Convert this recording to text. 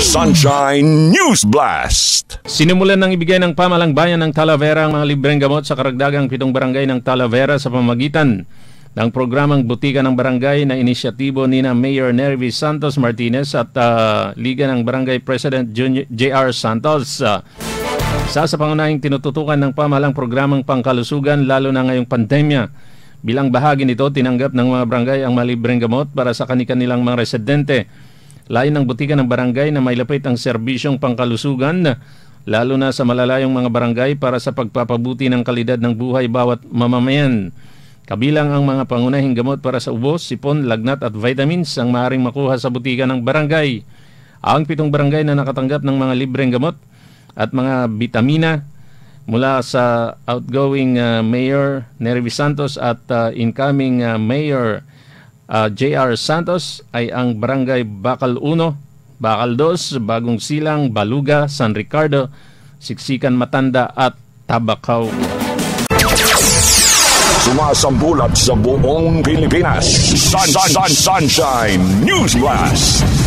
Sunshine News Blast! Sinimulan ng ibigay ng pamalang bayan ng Talavera ang mga libreng gamot sa karagdagang pitong barangay ng Talavera sa pamagitan ng programang Butika ng Barangay na inisyatibo ni na Mayor Nervi Santos Martinez at uh, Liga ng Barangay President J.R. Santos. Uh, ah, isa sa pangunahing tinututukan ng pamalang programang pangkalusugan lalo na ngayong pandemya. Bilang bahagi nito, tinanggap ng mga barangay ang malibreng gamot para sa kanilang mga residente. Layo ng butika ng barangay na mailapit ang serbisyong pangkalusugan lalo na sa malalayong mga barangay para sa pagpapabuti ng kalidad ng buhay bawat mamamayan. Kabilang ang mga pangunahing gamot para sa ubos, sipon, lagnat at vitamins ang maaaring makuha sa butika ng barangay. Ang pitong barangay na nakatanggap ng mga libreng gamot at mga bitamina mula sa outgoing uh, Mayor Nervi Santos at uh, incoming uh, Mayor uh, ah, JR Santos ay ang Barangay Bakal 1, Bakal 2, Bagong Silang, Baluga, San Ricardo, Siksikan Matanda at Tabakaw. Sumasambulat sa buong Pilipinas. Sun, sun, sun, sunshine News Blast.